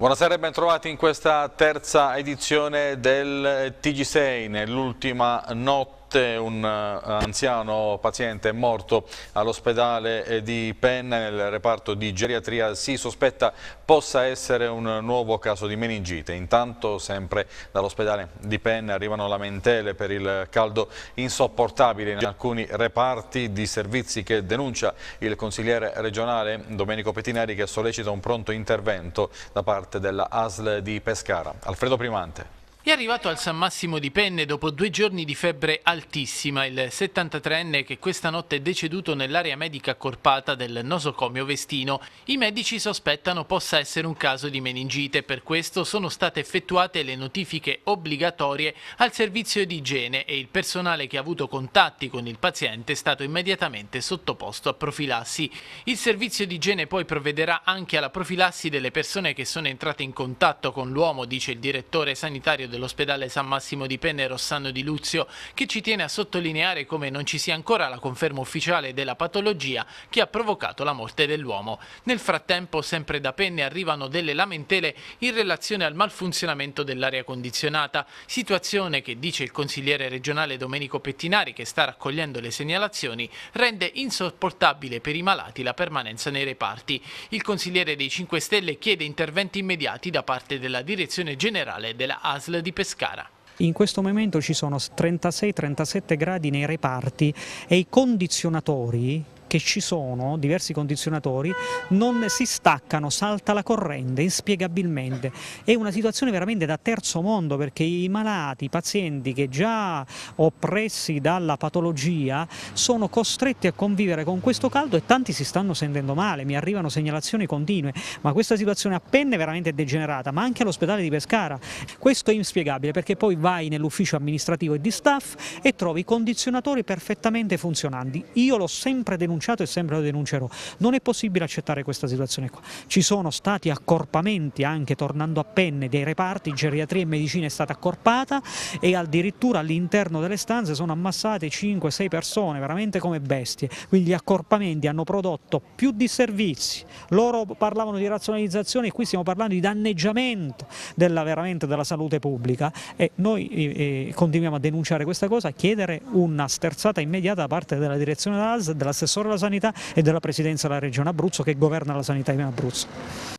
Buonasera e bentrovati in questa terza edizione del TG6 nell'ultima notte notte un eh, anziano paziente è morto all'ospedale eh, di Penna nel reparto di geriatria. Si sospetta possa essere un nuovo caso di meningite. Intanto sempre dall'ospedale di Penna arrivano lamentele per il caldo insopportabile in alcuni reparti di servizi che denuncia il consigliere regionale Domenico Petinari che sollecita un pronto intervento da parte della ASL di Pescara. Alfredo Primante. È arrivato al San Massimo di Penne dopo due giorni di febbre altissima il 73enne che questa notte è deceduto nell'area medica accorpata del nosocomio Vestino. I medici sospettano possa essere un caso di meningite, per questo sono state effettuate le notifiche obbligatorie al servizio di igiene e il personale che ha avuto contatti con il paziente è stato immediatamente sottoposto a profilassi. Il servizio di igiene poi provvederà anche alla profilassi delle persone che sono entrate in contatto con l'uomo, dice il direttore sanitario del dell'ospedale San Massimo di Penne Rossano di Luzio, che ci tiene a sottolineare come non ci sia ancora la conferma ufficiale della patologia che ha provocato la morte dell'uomo. Nel frattempo, sempre da Penne arrivano delle lamentele in relazione al malfunzionamento dell'aria condizionata, situazione che, dice il consigliere regionale Domenico Pettinari, che sta raccogliendo le segnalazioni, rende insopportabile per i malati la permanenza nei reparti. Il consigliere dei 5 Stelle chiede interventi immediati da parte della direzione generale della ASL di Pescara. In questo momento ci sono 36-37 gradi nei reparti e i condizionatori che ci sono, diversi condizionatori, non si staccano, salta la corrente inspiegabilmente. È una situazione veramente da terzo mondo perché i malati, i pazienti che già oppressi dalla patologia sono costretti a convivere con questo caldo e tanti si stanno sentendo male, mi arrivano segnalazioni continue, ma questa situazione a Penne è veramente degenerata, ma anche all'ospedale di Pescara. Questo è inspiegabile perché poi vai nell'ufficio amministrativo e di staff e trovi condizionatori perfettamente funzionanti. Io l'ho sempre denunciato denunciato e sempre lo denuncerò. Non è possibile accettare questa situazione qua. Ci sono stati accorpamenti anche tornando a penne dei reparti, geriatria e medicina è stata accorpata e addirittura all'interno delle stanze sono ammassate 5-6 persone veramente come bestie, quindi gli accorpamenti hanno prodotto più disservizi, loro parlavano di razionalizzazione e qui stiamo parlando di danneggiamento della, veramente della salute pubblica e noi eh, eh continuiamo a denunciare questa cosa, a chiedere una sterzata immediata da parte della direzione dell'AS, dell'assessore per sanità e della Presidenza della Regione Abruzzo che governa la sanità in Abruzzo.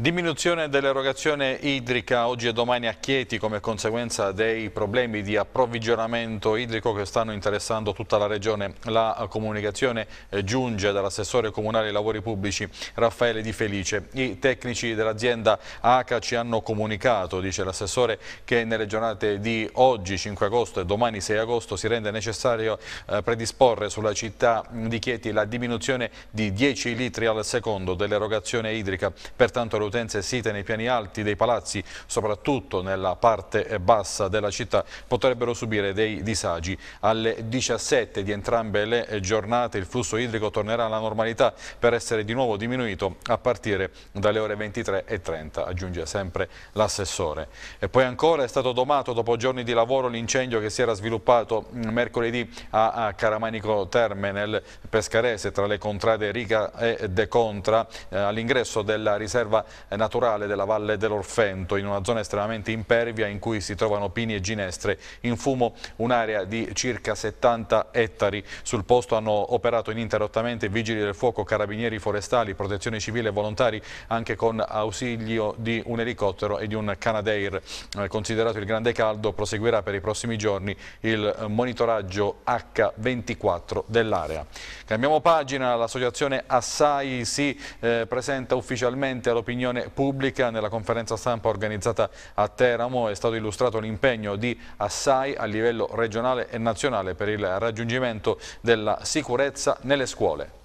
Diminuzione dell'erogazione idrica oggi e domani a Chieti come conseguenza dei problemi di approvvigionamento idrico che stanno interessando tutta la regione. La comunicazione eh, giunge dall'assessore comunale ai lavori pubblici Raffaele Di Felice. I tecnici dell'azienda ACA ci hanno comunicato, dice l'assessore, che nelle giornate di oggi 5 agosto e domani 6 agosto si rende necessario eh, predisporre sulla città di Chieti la diminuzione di 10 litri al secondo dell'erogazione idrica. Pertanto utenze site nei piani alti dei palazzi, soprattutto nella parte bassa della città, potrebbero subire dei disagi. Alle 17 di entrambe le giornate il flusso idrico tornerà alla normalità per essere di nuovo diminuito a partire dalle ore 23 e 30, aggiunge sempre l'assessore. E poi ancora è stato domato dopo giorni di lavoro l'incendio che si era sviluppato mm, mercoledì a Caramanico Terme nel Pescarese tra le contrade Rica e De Contra eh, all'ingresso della riserva eh, naturale della Valle dell'Orfento, in una zona estremamente impervia in cui si trovano pini e ginestre. In fumo un'area di circa 70 ettari. Sul posto hanno operato ininterrottamente vigili del fuoco, carabinieri forestali, protezione civile e volontari, anche con ausilio di un elicottero e di un Canadair. Eh, considerato il grande caldo, proseguirà per i prossimi giorni il monitoraggio H24 dell'area. Cambiamo pagina, l'associazione Assai si eh, presenta ufficialmente all'opinione all'opinione pubblica. Nella conferenza stampa organizzata a Teramo è stato illustrato l'impegno di Assai a livello regionale e nazionale per il raggiungimento della sicurezza nelle scuole.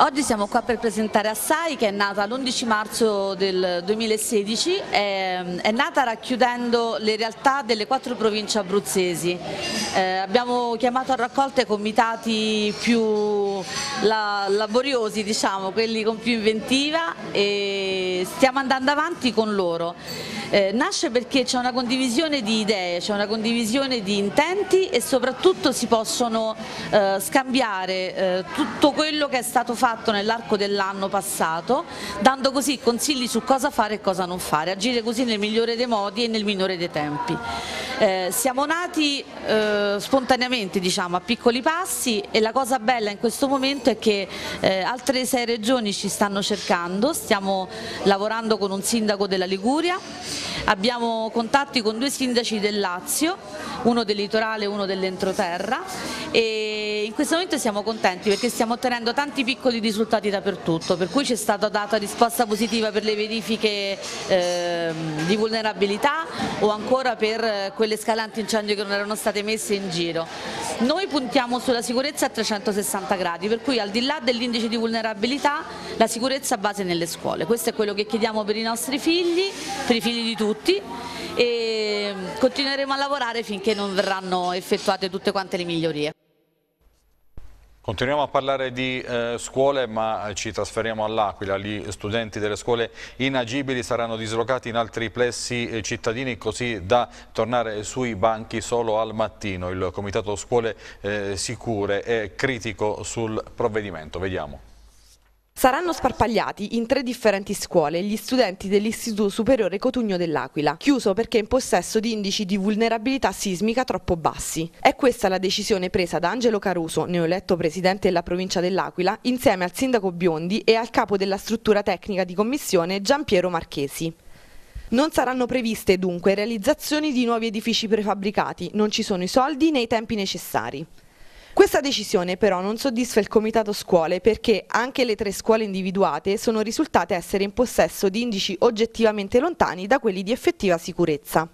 Oggi siamo qua per presentare Assai che è nata l'11 marzo del 2016, è, è nata racchiudendo le realtà delle quattro province abruzzesi. Eh, abbiamo chiamato a raccolta i comitati più la, laboriosi, diciamo, quelli con più inventiva e stiamo andando avanti con loro. Eh, nasce perché c'è una condivisione di idee, c'è una condivisione di intenti e soprattutto si possono eh, scambiare eh, tutto quello che è stato fatto fatto nell'arco dell'anno passato, dando così consigli su cosa fare e cosa non fare, agire così nel migliore dei modi e nel minore dei tempi. Eh, siamo nati eh, spontaneamente diciamo, a piccoli passi e la cosa bella in questo momento è che eh, altre sei regioni ci stanno cercando, stiamo lavorando con un sindaco della Liguria Abbiamo contatti con due sindaci del Lazio, uno del litorale e uno dell'entroterra e in questo momento siamo contenti perché stiamo ottenendo tanti piccoli risultati dappertutto, per cui ci è stata data risposta positiva per le verifiche eh, di vulnerabilità o ancora per quelle scale antincendio che non erano state messe in giro. Noi puntiamo sulla sicurezza a 360 gradi, per cui al di là dell'indice di vulnerabilità la sicurezza base nelle scuole, questo è quello che chiediamo per i nostri figli, per i figli di tutti tutti e continueremo a lavorare finché non verranno effettuate tutte quante le migliorie. Continuiamo a parlare di eh, scuole ma ci trasferiamo all'Aquila, gli studenti delle scuole inagibili saranno dislocati in altri plessi eh, cittadini così da tornare sui banchi solo al mattino. Il Comitato Scuole eh, Sicure è critico sul provvedimento, vediamo. Saranno sparpagliati in tre differenti scuole gli studenti dell'Istituto Superiore Cotugno dell'Aquila, chiuso perché in possesso di indici di vulnerabilità sismica troppo bassi. È questa la decisione presa da Angelo Caruso, neoeletto presidente della provincia dell'Aquila, insieme al sindaco Biondi e al capo della struttura tecnica di commissione Giampiero Marchesi. Non saranno previste dunque realizzazioni di nuovi edifici prefabbricati, non ci sono i soldi nei tempi necessari. Questa decisione però non soddisfa il Comitato Scuole perché anche le tre scuole individuate sono risultate essere in possesso di indici oggettivamente lontani da quelli di effettiva sicurezza.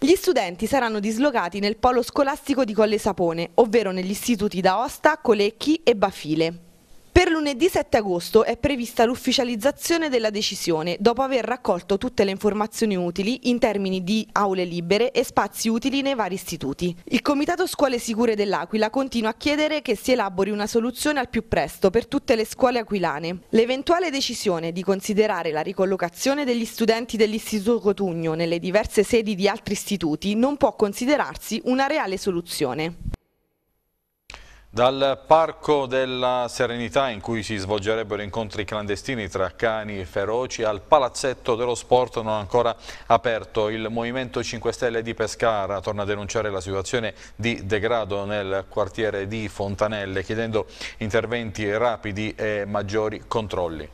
Gli studenti saranno dislocati nel polo scolastico di Colle Sapone, ovvero negli istituti d'Aosta, Colecchi e Bafile. Per lunedì 7 agosto è prevista l'ufficializzazione della decisione dopo aver raccolto tutte le informazioni utili in termini di aule libere e spazi utili nei vari istituti. Il Comitato Scuole Sicure dell'Aquila continua a chiedere che si elabori una soluzione al più presto per tutte le scuole aquilane. L'eventuale decisione di considerare la ricollocazione degli studenti dell'Istituto Cotugno nelle diverse sedi di altri istituti non può considerarsi una reale soluzione. Dal Parco della Serenità, in cui si svolgerebbero incontri clandestini tra cani e feroci, al Palazzetto dello Sport non ancora aperto. Il Movimento 5 Stelle di Pescara torna a denunciare la situazione di degrado nel quartiere di Fontanelle, chiedendo interventi rapidi e maggiori controlli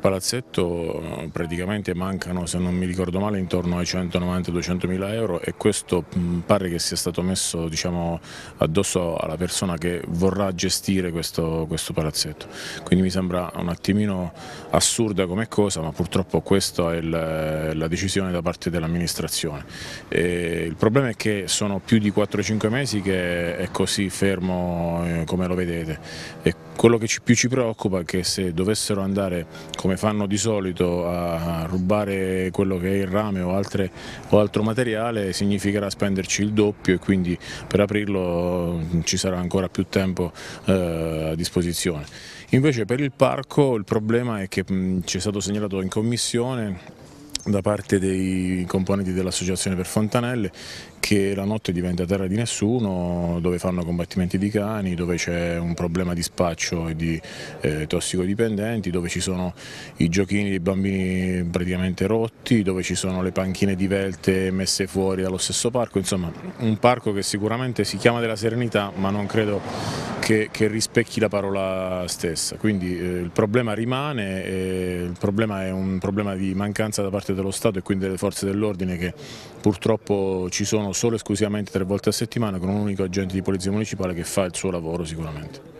palazzetto eh, praticamente mancano, se non mi ricordo male, intorno ai 190-200 mila euro e questo mm, pare che sia stato messo diciamo, addosso alla persona che vorrà gestire questo, questo, palazzetto. Quindi mi sembra un attimino assurda come cosa, ma purtroppo questa è la, la decisione da parte dell'amministrazione. Il problema è che sono più di 4-5 mesi che è così fermo eh, come lo vedete e quello che più ci preoccupa è che se dovessero andare, come fanno di solito, a rubare quello che è il rame o, altre, o altro materiale, significherà spenderci il doppio e quindi per aprirlo mm, ci sarà ancora più tempo eh, a disposizione. Invece per il parco il problema è che mm, ci è stato segnalato in commissione da parte dei componenti dell'associazione per Fontanelle che la notte diventa terra di nessuno, dove fanno combattimenti di cani, dove c'è un problema di spaccio e di eh, tossicodipendenti, dove ci sono i giochini dei bambini praticamente rotti, dove ci sono le panchine divelte messe fuori dallo stesso parco, insomma un parco che sicuramente si chiama della serenità ma non credo che, che rispecchi la parola stessa, quindi eh, il problema rimane, eh, il problema è un problema di mancanza da parte dello Stato e quindi delle forze dell'ordine che purtroppo ci sono solo esclusivamente tre volte a settimana con un unico agente di polizia municipale che fa il suo lavoro sicuramente.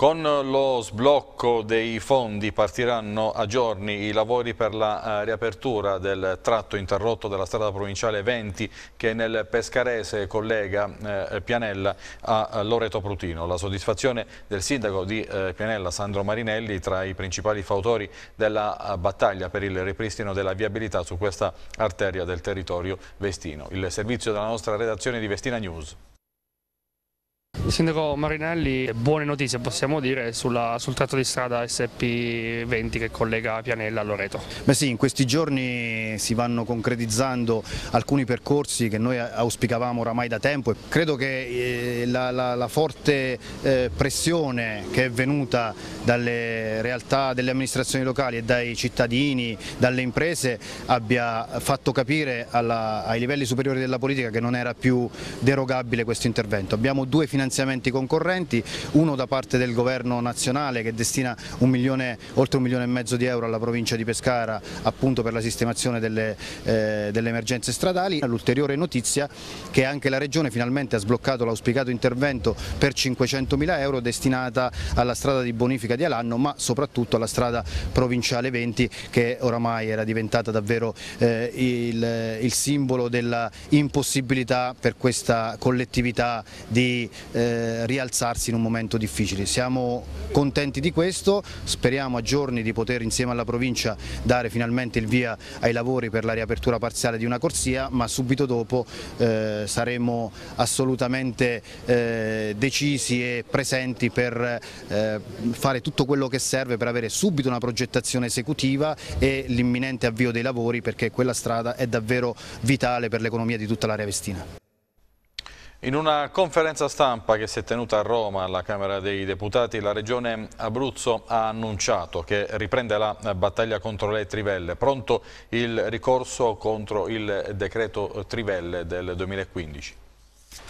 Con lo sblocco dei fondi partiranno a giorni i lavori per la eh, riapertura del tratto interrotto della strada provinciale 20 che nel Pescarese collega eh, Pianella a Loreto Prutino. La soddisfazione del sindaco di eh, Pianella Sandro Marinelli tra i principali fautori della battaglia per il ripristino della viabilità su questa arteria del territorio vestino. Il servizio della nostra redazione di Vestina News sindaco Marinelli, buone notizie possiamo dire sulla, sul tratto di strada SP20 che collega Pianella a Loreto. Beh sì, in questi giorni si vanno concretizzando alcuni percorsi che noi auspicavamo oramai da tempo e credo che eh, la, la, la, forte eh, pressione che è venuta dalle realtà delle amministrazioni locali e dai cittadini, dalle imprese abbia fatto capire alla, ai livelli superiori della politica che non era più derogabile questo intervento. Abbiamo due finanziamenti finanziamenti concorrenti, uno da parte del governo nazionale che destina un milione, oltre un milione e mezzo di euro alla provincia di Pescara appunto per la sistemazione delle, eh, delle emergenze stradali. L'ulteriore notizia che anche la Regione finalmente ha sbloccato l'auspicato intervento per 500 mila euro destinata alla strada di bonifica di Alanno ma soprattutto alla strada provinciale 20 che oramai era diventata davvero eh, il, il, simbolo della impossibilità per questa collettività di eh, eh, rialzarsi in un momento difficile. Siamo contenti di questo, speriamo a giorni di poter insieme alla provincia dare finalmente il via ai lavori per la riapertura parziale di una corsia, ma subito dopo eh, saremo assolutamente eh, decisi e presenti per eh, fare tutto quello che serve per avere subito una progettazione esecutiva e l'imminente avvio dei lavori perché quella strada è davvero vitale per l'economia di tutta l'area vestina. In una conferenza stampa che si è tenuta a Roma alla Camera dei Deputati, la Regione Abruzzo ha annunciato che riprende la battaglia contro le trivelle. Pronto il ricorso contro il decreto trivelle del 2015.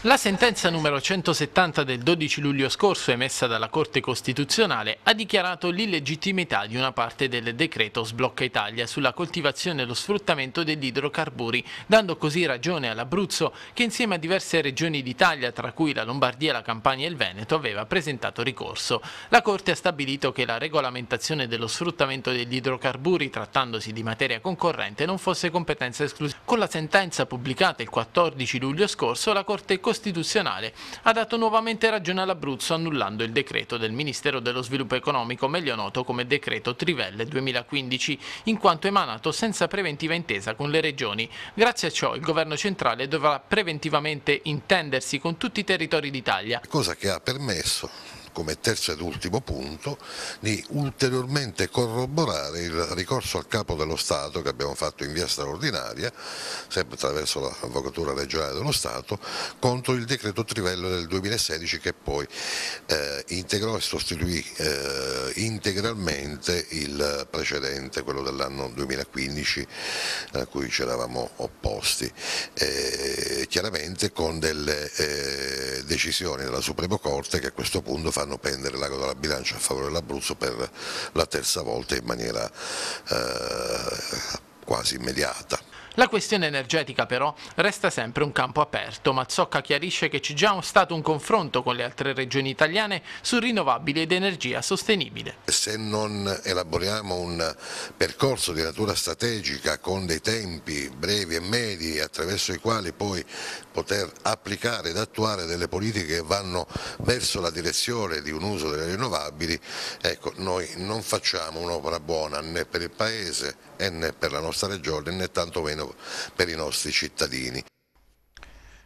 La sentenza numero 170 del 12 luglio scorso emessa dalla Corte Costituzionale ha dichiarato l'illegittimità di una parte del decreto Sblocca Italia sulla coltivazione e lo sfruttamento degli idrocarburi, dando così ragione all'Abruzzo che insieme a diverse regioni d'Italia, tra cui la Lombardia, la Campania e il Veneto, aveva presentato ricorso. La Corte ha stabilito che la regolamentazione dello sfruttamento degli idrocarburi, trattandosi di materia concorrente, non fosse competenza esclusiva. Con la sentenza pubblicata il 14 luglio scorso, la Corte Corte Costituzionale ha dato nuovamente ragione all'Abruzzo annullando il decreto del Ministero dello Sviluppo Economico, meglio noto come decreto Trivelle 2015, in quanto emanato senza preventiva intesa con le regioni. Grazie a ciò il governo centrale dovrà preventivamente intendersi con tutti i territori d'Italia. Cosa che ha permesso come terzo ed ultimo punto, di ulteriormente corroborare il ricorso al capo dello Stato che abbiamo fatto in via straordinaria, sempre attraverso l'Avvocatura regionale dello Stato, contro il decreto Trivello del 2016 che poi eh, integrò e sostituì eh, integralmente il precedente, quello dell'anno 2015, a cui ci eravamo opposti, eh, chiaramente con delle eh, decisioni della Suprema Corte che a questo punto fanno fanno pendere l'ago dalla bilancia a favore dell'Abruzzo per la terza volta in maniera eh, quasi immediata. La questione energetica però resta sempre un campo aperto. Mazzocca chiarisce che c'è già stato un confronto con le altre regioni italiane su rinnovabili ed energia sostenibile. Se non elaboriamo un percorso di natura strategica con dei tempi brevi e medi attraverso i quali poi poter applicare ed attuare delle politiche che vanno verso la direzione di un uso delle rinnovabili, ecco, noi non facciamo un'opera buona né per il Paese e né per la nostra regione né tantomeno per i nostri cittadini.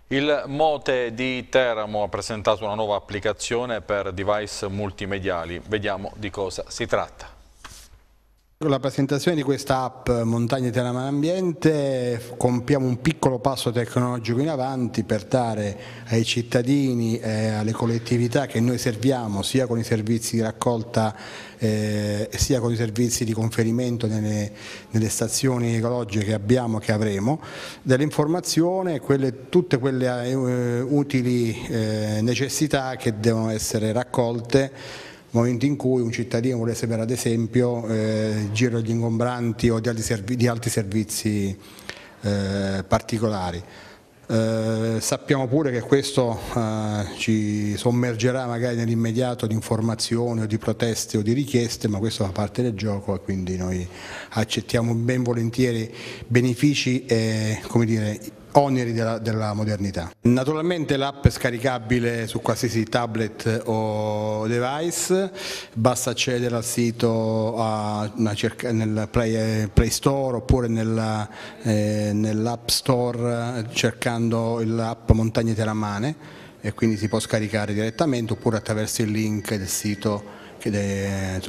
Il Mote di Teramo ha presentato una nuova applicazione per device multimediali. Vediamo di cosa si tratta la presentazione di questa app Montagne Terra Terama Ambiente compiamo un piccolo passo tecnologico in avanti per dare ai cittadini e alle collettività che noi serviamo sia con i servizi di raccolta eh, sia con i servizi di conferimento nelle, nelle, stazioni ecologiche che abbiamo e che avremo, dell'informazione e tutte quelle eh, utili eh, necessità che devono essere raccolte momento in cui un cittadino vuole sapere ad esempio eh, giro degli ingombranti o di altri, servi di altri servizi eh, particolari. Eh, sappiamo pure che questo eh, ci sommergerà magari nell'immediato di informazioni o di proteste o di richieste, ma questo fa parte del gioco e quindi noi accettiamo ben volentieri benefici e come dire, oneri della, della modernità. Naturalmente l'app è scaricabile su qualsiasi tablet o device, basta accedere al sito cerca, nel play, play, Store oppure eh, nell'App eh, nell Store cercando l'app Montagne Teramane e quindi si può scaricare direttamente oppure attraverso il link del sito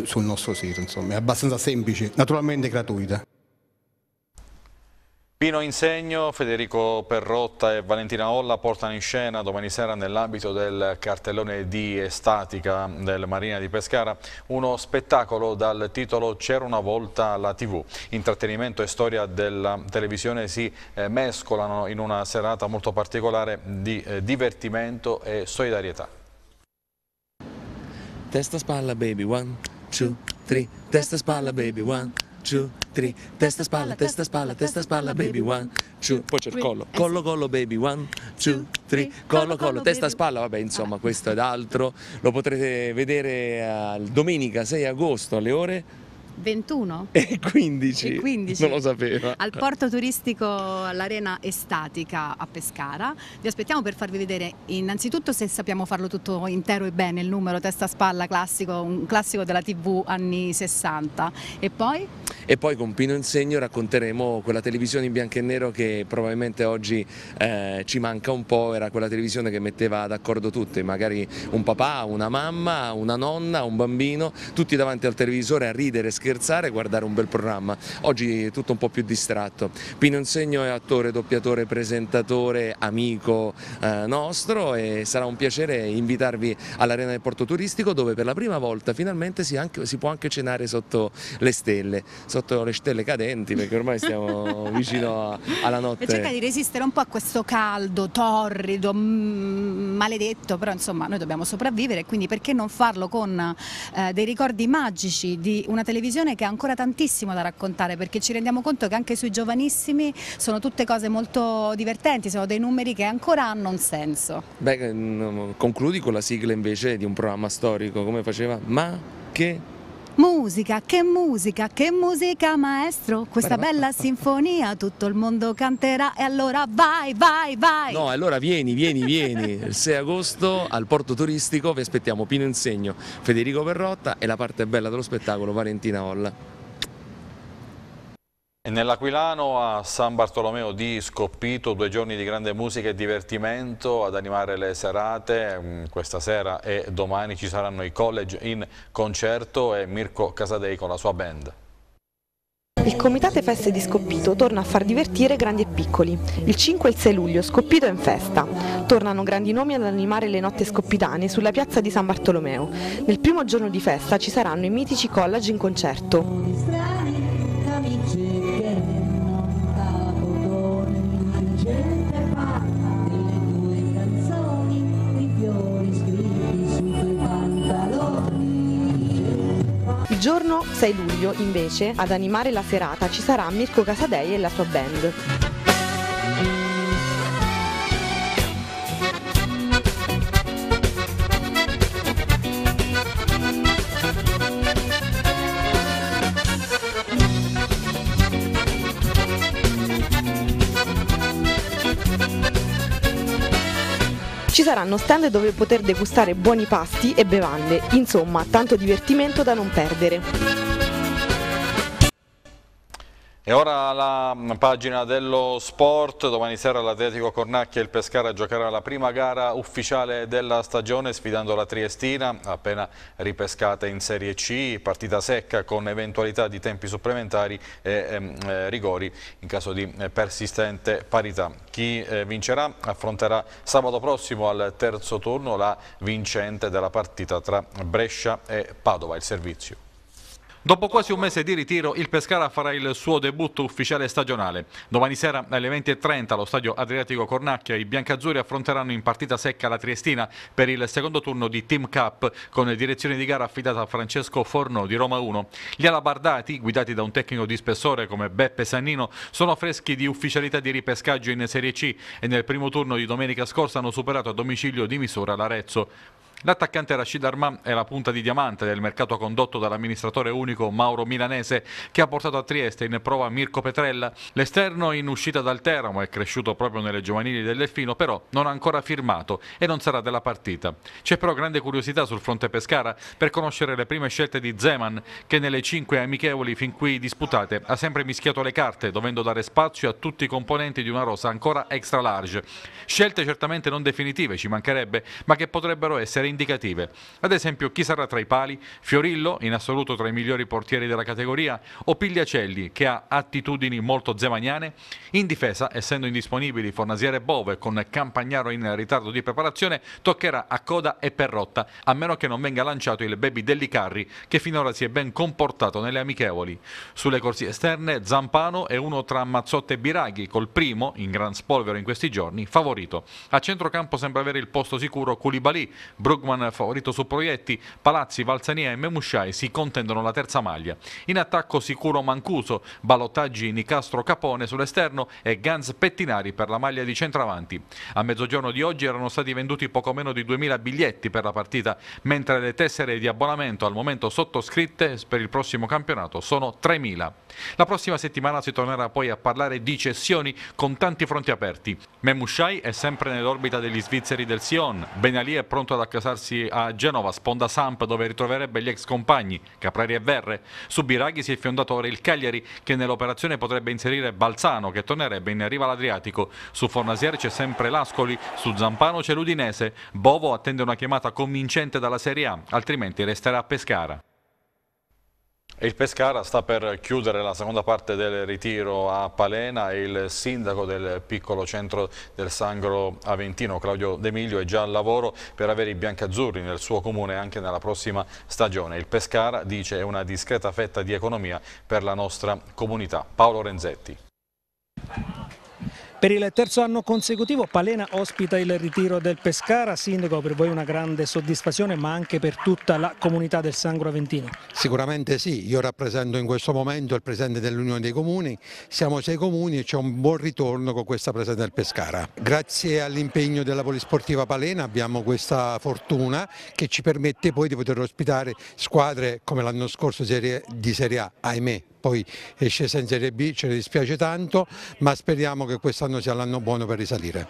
sul nostro sito, insomma, è abbastanza semplice, naturalmente gratuita. Pino Insegno, Federico Perrotta e Valentina Olla portano in scena domani sera nell'ambito del cartellone di estatica del Marina di Pescara uno spettacolo dal titolo C'era una volta la TV. Intrattenimento e storia della televisione si eh, mescolano in una serata molto particolare di eh, divertimento e solidarietà. Testa spalla baby, one, two, three, testa spalla baby, one, two, three, testa spalla, testa spalla, testa spalla, baby, one, two, poi c'è il collo, collo, collo, baby, one, two, three, collo, collo, testa spalla, vabbè insomma ah. questo ed altro, lo potrete vedere eh, domenica 6 agosto alle ore 21 e 15. e 15. non lo sapevo. Al porto turistico all'Arena Estatica a Pescara. Vi aspettiamo per farvi vedere innanzitutto se sappiamo farlo tutto intero e bene, il numero testa a spalla classico, un classico della TV anni 60 e poi e poi con Pino Insegno racconteremo quella televisione in bianco e nero che probabilmente oggi eh, ci manca un po', era quella televisione che metteva d'accordo tutti magari un papà, una mamma, una nonna, un bambino, tutti davanti al televisore a ridere, scrivere scherzare e guardare un bel programma. Oggi è tutto un po' più distratto. Pino Insegno è attore, doppiatore, presentatore, amico eh, nostro e sarà un piacere invitarvi all'Arena del Porto Turistico dove per la prima volta finalmente si, anche, si può anche cenare sotto le stelle, sotto le stelle cadenti perché ormai siamo vicino a, alla notte. E cerca di resistere un po' a questo caldo, torrido, mm, maledetto, però insomma noi dobbiamo sopravvivere quindi perché non farlo con eh, dei ricordi magici di una televisione decisione che ha ancora tantissimo da raccontare perché ci rendiamo conto che anche sui giovanissimi sono tutte cose molto divertenti, sono dei numeri che ancora hanno un senso. Beh, ehm, concludi con la sigla invece di un programma storico, come faceva? Ma che Musica, che musica, che musica maestro, questa bella sinfonia, tutto il mondo canterà e allora vai, vai, vai! No, allora vieni, vieni, vieni, il 6 agosto al porto turistico vi aspettiamo Pino Insegno, Federico Perrotta e la parte bella dello spettacolo Valentina Olla. Nell'Aquilano a San Bartolomeo di Scoppito, due giorni di grande musica e divertimento ad animare le serate. Mm, questa sera e domani ci saranno i college in concerto e Mirko Casadei con la sua band. Il Comitato Feste di Scoppito torna a far divertire grandi e piccoli. Il 5 e il 6 luglio Scoppito è in festa. Tornano grandi nomi ad animare le notte scoppitane sulla piazza di San Bartolomeo. Nel primo giorno di festa ci saranno i mitici college in concerto. Il giorno 6 luglio invece ad animare la serata ci sarà Mirko Casadei e la sua band. Ci saranno stand dove poter degustare buoni pasti e bevande, insomma tanto divertimento da non perdere. E ora la mm, pagina dello sport, domani sera l'Atletico Cornacchia e il Pescara giocherà la prima gara ufficiale della stagione sfidando la Triestina, appena ripescata in Serie C, partita secca con eventualità di tempi supplementari e ehm, eh, rigori in caso di eh, persistente parità. Chi eh, vincerà affronterà sabato prossimo al terzo turno la vincente della partita tra Brescia e Padova, il servizio. Dopo quasi un mese di ritiro, il Pescara farà il suo debutto ufficiale stagionale. Domani sera alle 20.30 allo stadio Adriatico Cornacchia i biancazzurri affronteranno in partita secca la Triestina per il secondo turno di Team Cup con direzione di gara affidata a Francesco Forno di Roma 1. Gli alabardati, guidati da un tecnico di spessore come Beppe Sannino, sono freschi di ufficialità di ripescaggio in Serie C e nel primo turno di domenica scorsa hanno superato a domicilio di misura l'Arezzo. L'attaccante Rashid Arman è la punta di diamante del mercato condotto dall'amministratore unico Mauro Milanese che ha portato a Trieste in prova Mirko Petrella. L'esterno in uscita dal Teramo è cresciuto proprio nelle giovanili del Delfino, però non ha ancora firmato e non sarà della partita. C'è però grande curiosità sul fronte Pescara per conoscere le prime scelte di Zeman che nelle cinque amichevoli fin qui disputate ha sempre mischiato le carte dovendo dare spazio a tutti i componenti di una rosa ancora extra large. Scelte certamente non definitive ci mancherebbe ma che potrebbero essere in indicative. Ad esempio, chi sarà tra i pali? Fiorillo, in assoluto tra i migliori portieri della categoria, o Pigliacelli, che ha attitudini molto zemagnane? In difesa, essendo indisponibili Fornasiere Bove con Campagnaro in ritardo di preparazione, toccherà a coda e per rotta, a meno che non venga lanciato il baby Dellicarri, che finora si è ben comportato nelle amichevoli. Sulle corsie esterne, Zampano è uno tra Mazzotte e Biraghi, col primo, in gran spolvero in questi giorni, favorito. A centrocampo sembra avere il posto sicuro Culibali, Bruno Krugman favorito su Proietti, Palazzi, Valsania e Memusciai si contendono la terza maglia. In attacco sicuro Mancuso, Balottaggi, Nicastro Capone sull'esterno e Gans Pettinari per la maglia di centravanti. A mezzogiorno di oggi erano stati venduti poco meno di 2.000 biglietti per la partita, mentre le tessere di abbonamento al momento sottoscritte per il prossimo campionato sono 3.000. La prossima settimana si tornerà poi a parlare di cessioni con tanti fronti aperti. Memusciai è sempre nell'orbita degli svizzeri del Sion, Ben è pronto ad accasare rincasarsi a Genova, sponda Samp dove ritroverebbe gli ex compagni Caprari e Verre. Su Biraghi si è fiondatore il Cagliari che nell'operazione potrebbe inserire Balzano che tornerebbe in riva all'Adriatico. Su Fornasier c'è sempre l'Ascoli, su Zampano c'è l'Udinese. Bovo attende una chiamata convincente dalla Serie A, altrimenti resterà a Pescara. Il Pescara sta per chiudere la seconda parte del ritiro a Palena e il sindaco del piccolo centro del Sangro Aventino, Claudio D'Emiglio, è già al lavoro per avere i biancazzurri nel suo comune anche nella prossima stagione. Il Pescara, dice, è una discreta fetta di economia per la nostra comunità. Paolo Renzetti. Per il terzo anno consecutivo Palena ospita il ritiro del Pescara, Sindaco per voi una grande soddisfazione ma anche per tutta la comunità del Sangro Aventino. Sicuramente sì, io rappresento in questo momento il Presidente dell'Unione dei Comuni, siamo sei comuni e c'è un buon ritorno con questa presenza del Pescara. Grazie all'impegno della Polisportiva Palena abbiamo questa fortuna che ci permette poi di poter ospitare squadre come l'anno scorso di Serie A, ahimè poi è scesa in Serie B, ce ne dispiace tanto, ma speriamo che quest'anno sia l'anno buono per risalire.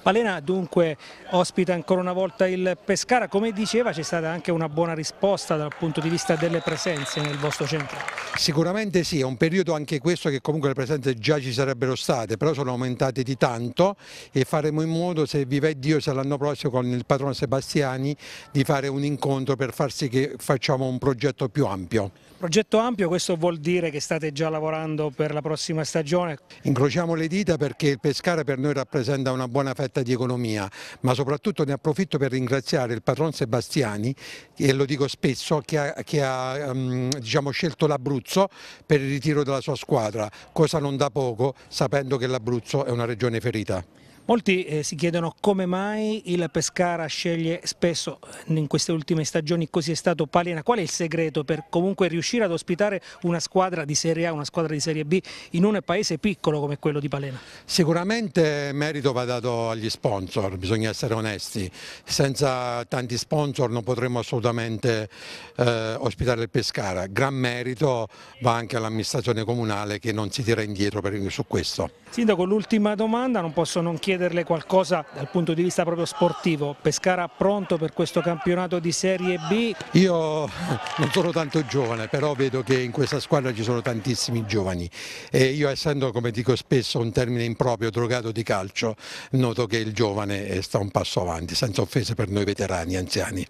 Palena dunque ospita ancora una volta il Pescara, come diceva c'è stata anche una buona risposta dal punto di vista delle presenze nel vostro centro. Sicuramente sì, è un periodo anche questo che comunque le presenze già ci sarebbero state, però sono aumentate di tanto e faremo in modo, se vive Dio, se l'anno prossimo con il patrono Sebastiani, di fare un incontro per far sì che facciamo un progetto più ampio. Progetto ampio, questo vuol dire che state già lavorando per la prossima stagione? Incrociamo le dita perché il pescare per noi rappresenta una buona fetta di economia, ma soprattutto ne approfitto per ringraziare il patron Sebastiani, e lo dico spesso, che ha, che ha ehm, diciamo, scelto l'Abruzzo per il ritiro della sua squadra, cosa non da poco sapendo che l'Abruzzo è una regione ferita. Molti eh, si chiedono come mai il Pescara sceglie spesso eh, in queste ultime stagioni così è stato Palena, qual è il segreto per comunque riuscire ad ospitare una squadra di Serie A, una squadra di Serie B in un paese piccolo come quello di Palena? Sicuramente merito va dato agli sponsor, bisogna essere onesti, senza tanti sponsor non potremmo assolutamente eh, ospitare il Pescara, gran merito va anche all'amministrazione comunale che non si tira indietro per, su questo. Sindaco l'ultima domanda, non posso non chiedere chiederle qualcosa dal punto di vista proprio sportivo. Pescara pronto per questo campionato di Serie B? Io non sono tanto giovane, però vedo che in questa squadra ci sono tantissimi giovani. E io essendo, come dico spesso, un termine improprio, drogato di calcio, noto che il giovane eh, sta un passo avanti, senza offese per noi veterani, anziani.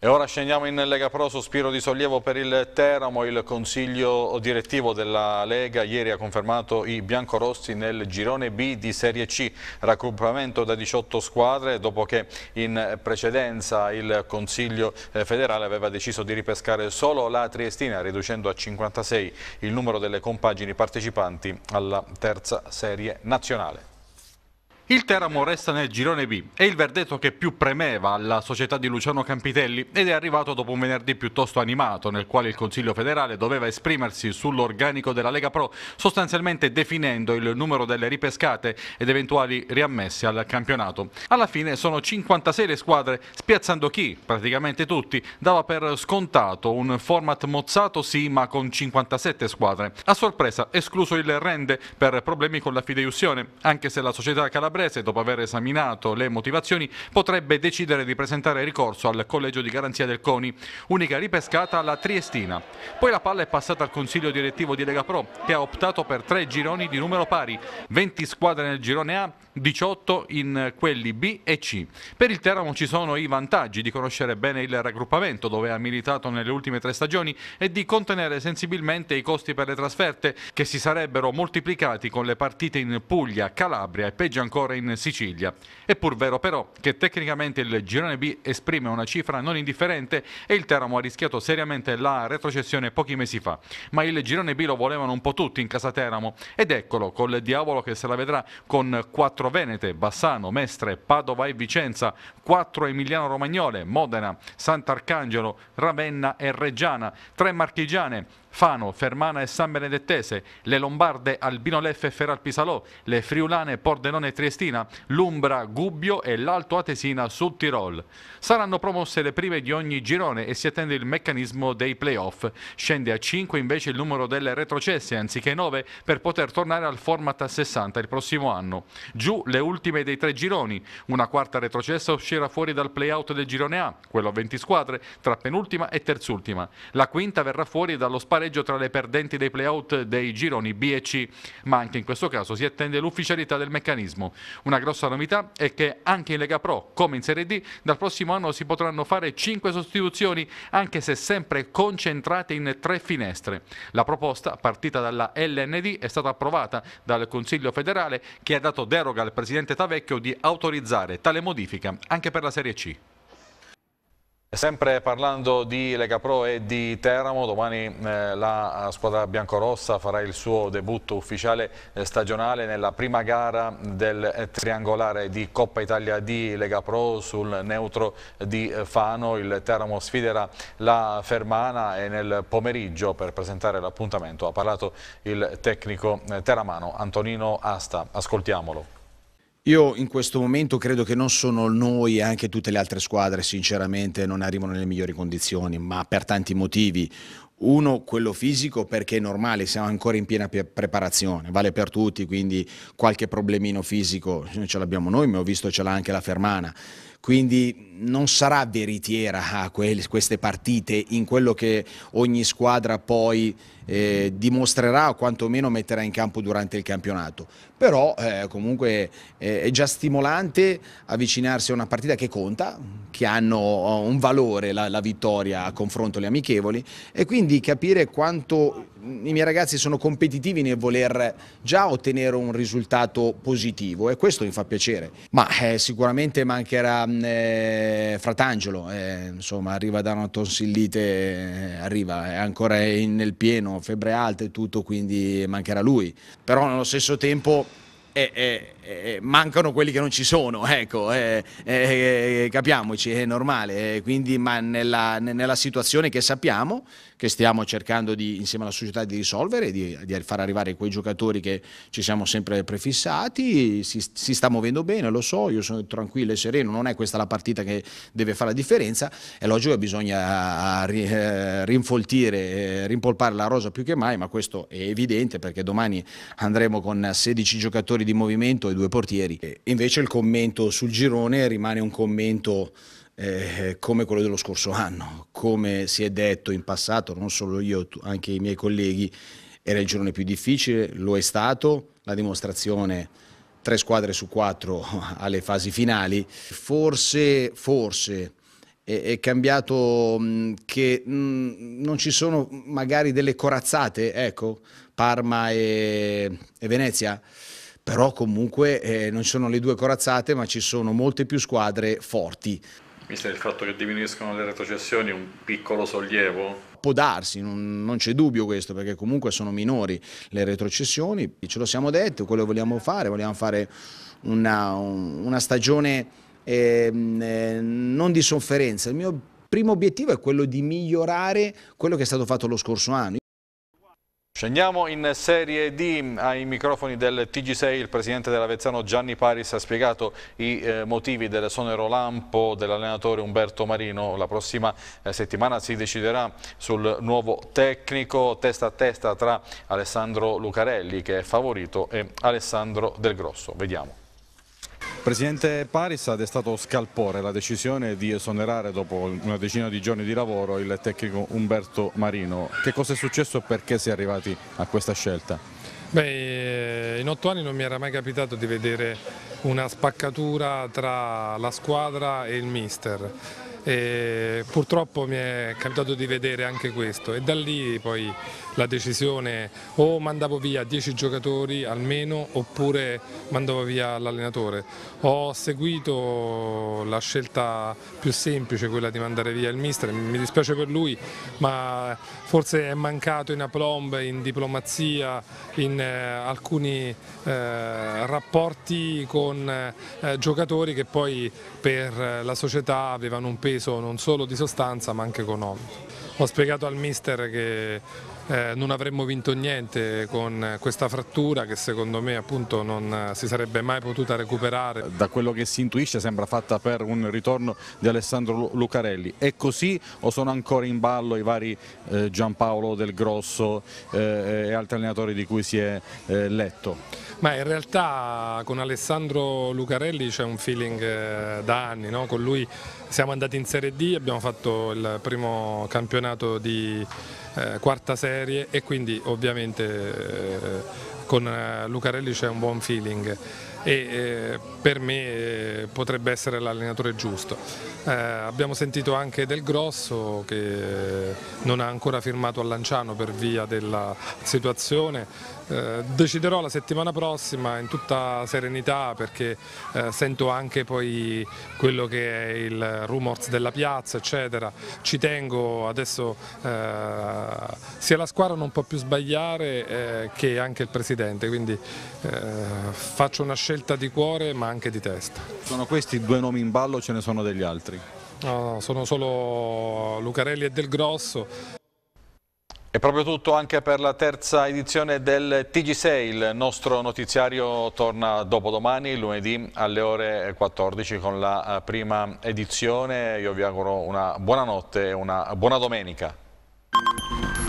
E ora scendiamo in Lega Pro, sospiro di sollievo per il Teramo, il consiglio direttivo della Lega ieri ha confermato i biancorossi nel girone B di Serie C, raggruppamento da 18 squadre dopo che in precedenza il consiglio eh, federale aveva deciso di ripescare solo la Triestina riducendo a 56 il numero delle compagini partecipanti alla terza serie nazionale. Il Teramo resta nel girone B, è il verdetto che più premeva alla società di Luciano Campitelli ed è arrivato dopo un venerdì piuttosto animato nel quale il Consiglio federale doveva esprimersi sull'organico della Lega Pro, sostanzialmente definendo il numero delle ripescate ed eventuali riammesse al campionato. Alla fine sono 56 le squadre, spiazzando chi, praticamente tutti, dava per scontato un format mozzato sì ma con 57 squadre. A sorpresa escluso il Rende per problemi con la fideiussione, anche se la società calabrese prese, dopo aver esaminato le motivazioni, potrebbe decidere di presentare ricorso al Collegio di Garanzia del CONI, unica ripescata alla Triestina. Poi la palla è passata al Consiglio Direttivo di Lega Pro, che ha optato per tre gironi di numero pari, 20 squadre nel girone A, 18 in quelli B e C. Per il Teramo ci sono i vantaggi di conoscere bene il raggruppamento dove ha militato nelle ultime tre stagioni e di contenere sensibilmente i costi per le trasferte che si sarebbero moltiplicati con le partite in Puglia, Calabria e peggio ancora vittoria in Sicilia. È pur vero però che tecnicamente il girone B esprime una cifra non indifferente e il Teramo ha rischiato seriamente la retrocessione pochi mesi fa, ma il girone B lo volevano un po' tutti in casa Teramo ed eccolo col diavolo che se la vedrà con 4 Venete, Bassano, Mestre, Padova e Vicenza, 4 Emiliano Romagnole, Modena, Sant'Arcangelo, Ravenna e Reggiana, 3 Marchigiane, Fano, Fermana e San Benedettese, le Lombarde, Albino Leff e Ferral Pisalò, le Friulane, Pordenone e Triestina, l'Umbra, Gubbio e l'Alto Atesina sul Tirol. Saranno promosse le prime di ogni girone e si attende il meccanismo dei playoff. Scende a 5 invece il numero delle retrocesse anziché 9 per poter tornare al format a 60 il prossimo anno. Giù le ultime dei tre gironi. Una quarta retrocessa uscirà fuori dal playout del girone A, quello a 20 squadre, tra penultima e terzultima. La quinta verrà fuori dallo spazio pareggio tra le perdenti dei playout dei gironi B e C, ma anche in questo caso si attende l'ufficialità del meccanismo. Una grossa novità è che anche in Lega Pro, come in Serie D, dal prossimo anno si potranno fare 5 sostituzioni, anche se sempre concentrate in tre finestre. La proposta, partita dalla LND, è stata approvata dal Consiglio federale che ha dato deroga al presidente Tavecchio di autorizzare tale modifica anche per la Serie C. Sempre parlando di Lega Pro e di Teramo, domani eh, la eh, squadra biancorossa farà il suo debutto ufficiale eh, stagionale nella prima gara del triangolare di Coppa Italia di Lega Pro sul neutro di Fano. Il Teramo sfiderà la Fermana e nel pomeriggio per presentare l'appuntamento ha parlato il tecnico teramano Antonino Asta. Ascoltiamolo. Io in questo momento credo che non sono noi e eh, anche tutte le altre squadre sinceramente non arrivano nelle migliori condizioni, ma per tanti motivi. Uno, quello fisico, perché è normale, siamo ancora in piena preparazione, vale per tutti, quindi qualche problemino fisico ce l'abbiamo noi, ma ho visto ce l'ha anche la Fermana. Quindi non sarà veritiera a queste partite in quello che ogni squadra poi eh, dimostrerà o quantomeno metterà in campo durante il campionato. Però eh, comunque eh, è già stimolante avvicinarsi a una partita che conta, che hanno eh, un valore la, la vittoria a confronto le amichevoli e quindi capire quanto i miei ragazzi sono competitivi nel voler già ottenere un risultato positivo e questo mi fa piacere. Ma eh, sicuramente mancherà mm, eh, eh, Fratangelo, eh, insomma, arriva da una tonsillite, eh, arriva, è ancora in, nel pieno, febbre alta e tutto, quindi mancherà lui. Però nello stesso tempo è, è eh, eh, mancano quelli che non ci sono, ecco, eh, eh, eh capiamoci, è normale, quindi ma nella, nella, situazione che sappiamo, che stiamo cercando di, insieme alla società di risolvere, di, di far arrivare quei giocatori che ci siamo sempre prefissati, si, si sta muovendo bene, lo so, io sono tranquillo e sereno, non è questa la partita che deve fare la differenza, è logico che bisogna rinfoltire, rimpolpare la rosa più che mai, ma questo è evidente perché domani andremo con 16 giocatori di movimento e due portieri. E invece il commento sul girone rimane un commento eh, come quello dello scorso anno, come si è detto in passato, non solo io, anche i miei colleghi, era il girone più difficile, lo è stato, la dimostrazione tre squadre su quattro alle fasi finali, forse, forse è, cambiato mh, che non ci sono magari delle corazzate, ecco, Parma e, e Venezia, però comunque eh, non ci sono le due corazzate ma ci sono molte più squadre forti. Mister, il fatto che diminuiscono le retrocessioni è un piccolo sollievo? Può darsi, non, non c'è dubbio questo, perché comunque sono minori le retrocessioni, ce lo siamo detto, quello vogliamo fare, vogliamo fare una, una stagione ehm, eh, non di sofferenza. Il mio primo obiettivo è quello di migliorare quello che è stato fatto lo scorso anno. Scendiamo in Serie D, ai microfoni del TG6 il presidente dell'Avezzano Gianni Paris ha spiegato i eh, motivi dell'esonero lampo dell'allenatore Umberto Marino. La prossima eh, settimana si deciderà sul nuovo tecnico testa a testa tra Alessandro Lucarelli che è favorito e Alessandro Del Grosso. Vediamo. Presidente Paris ha destato scalpore la decisione di esonerare dopo una decina di giorni di lavoro il tecnico Umberto Marino. Che cosa è successo e perché si è arrivati a questa scelta? Beh, eh, in otto anni non mi era mai capitato di vedere una spaccatura tra la squadra e il mister e purtroppo mi è capitato di vedere anche questo e da lì poi la decisione o mandavo via 10 giocatori almeno oppure mandavo via l'allenatore. Ho seguito la scelta più semplice, quella di mandare via il mister, mi dispiace per lui ma forse è mancato in aplomb, in diplomazia, in eh, alcuni eh, rapporti con eh, giocatori che poi per la società avevano un peso non solo di sostanza ma anche economico. Ho spiegato al mister che eh, non avremmo vinto niente con questa frattura che secondo me appunto non si sarebbe mai potuta recuperare. Da quello che si intuisce sembra fatta per un ritorno di Alessandro Lucarelli, è così o sono ancora in ballo i vari eh, Giampaolo Del Grosso eh, e altri allenatori di cui si è eh, letto? Ma in realtà con Alessandro Lucarelli c'è un feeling eh, da anni, no? con lui siamo andati in Serie D, abbiamo fatto il primo campionato di eh, quarta serie e quindi ovviamente eh, con eh, Lucarelli c'è un buon feeling e eh, per me eh, potrebbe essere l'allenatore giusto. Eh, abbiamo sentito anche Del Grosso che non ha ancora firmato a Lanciano per via della situazione, eh, deciderò la settimana prossima in tutta serenità perché eh, sento anche poi quello che è il rumors della piazza eccetera, ci tengo adesso eh, sia la squadra non può più sbagliare che anche il presidente, quindi faccio una scelta scelta di cuore ma anche di testa. Sono questi due nomi in ballo o ce ne sono degli altri? No, no, sono solo Lucarelli e Del Grosso. È proprio tutto anche per la terza edizione del TG6, il nostro notiziario torna dopodomani, lunedì alle ore 14 con la eh, prima edizione, io vi auguro una buona notte e una buona domenica.